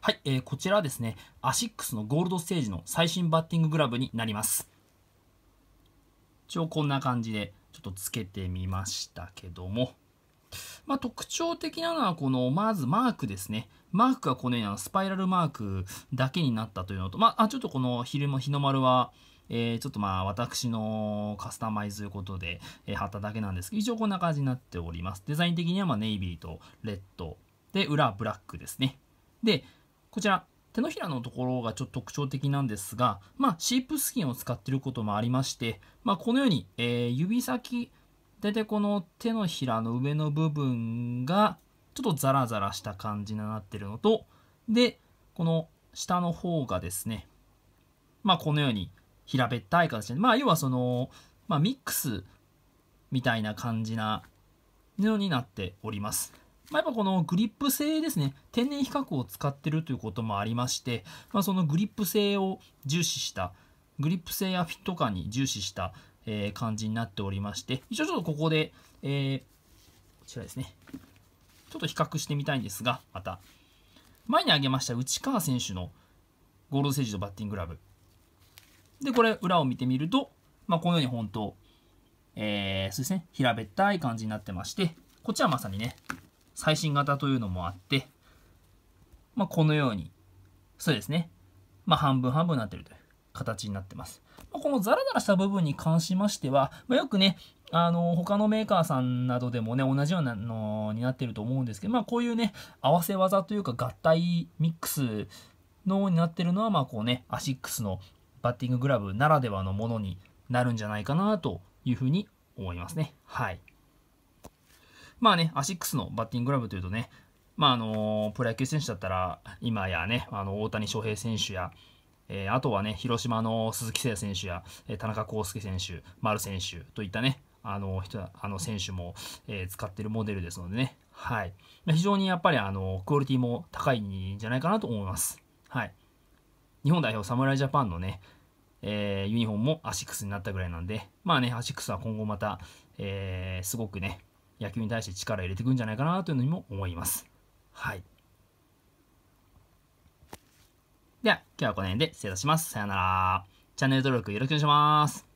はい、えー、こちらはですね、アシックスのゴールドステージの最新バッティンググラブになります。一応こんな感じで、ちょっとつけてみましたけども、まあ、特徴的なのは、この、まずマークですね。マークがこのようなスパイラルマークだけになったというのと、まあ、ちょっとこの昼間日の丸は、えー、ちょっとまあ私のカスタマイズということで、えー、貼っただけなんですけど、一応こんな感じになっております。デザイン的にはまネイビーとレッド、で、裏ブラックですね。で、こちら、手のひらのところがちょっと特徴的なんですが、まあ、シープスキンを使っていることもありまして、まあ、このように、えー、指先、大体この手のひらの上の部分が、ちょっとザラザラした感じになってるのと、で、この下の方がですね、まあ、このように平べったい形で、まあ、要はその、まあ、ミックスみたいな感じなのになっております。まあ、やっぱこのグリップ性ですね、天然比較を使ってるということもありまして、まあ、そのグリップ性を重視した、グリップ性やフィット感に重視した、えー、感じになっておりまして、一応ちょっとここで、えー、こちらですね、ちょっと比較してみたいんですが、また、前に挙げました内川選手のゴールドセージとバッティンググラブ。で、これ、裏を見てみると、まあ、このように本当、えー、そうですね、平べったい感じになってまして、こっちはまさにね、最新型というのもあって、まあ、このように、そうですね。まあ、半分半分になってるという形になってます。まあ、このザラザラした部分に関しましては、まあ、よくね、あの、他のメーカーさんなどでもね、同じようなのになってると思うんですけど、まあ、こういうね、合わせ技というか合体ミックスのになってるのは、まあ、こうね、アシックスのバッティンググラブならではのものになるんじゃないかなというふうに思いますね。はい。まあね、アシックスのバッティンググラブというとね、まああのプロ野球選手だったら、今やね、あの大谷翔平選手や、えー、あとはね、広島の鈴木誠也選手や、えー、田中康介選手、丸選手といったね、あの人あの選手も、えー、使ってるモデルですのでね、はい、非常にやっぱりあのクオリティも高いんじゃないかなと思います。はい、日本代表、侍ジャパンのね、えー、ユニフォームもアシックスになったぐらいなんで、まあね、アシックスは今後また、えー、すごくね、野球に対して力入れていくんじゃないかなというのにも思います。はい。では、今日はこの辺で失礼いたします。さよなら。チャンネル登録よろしくお願いします。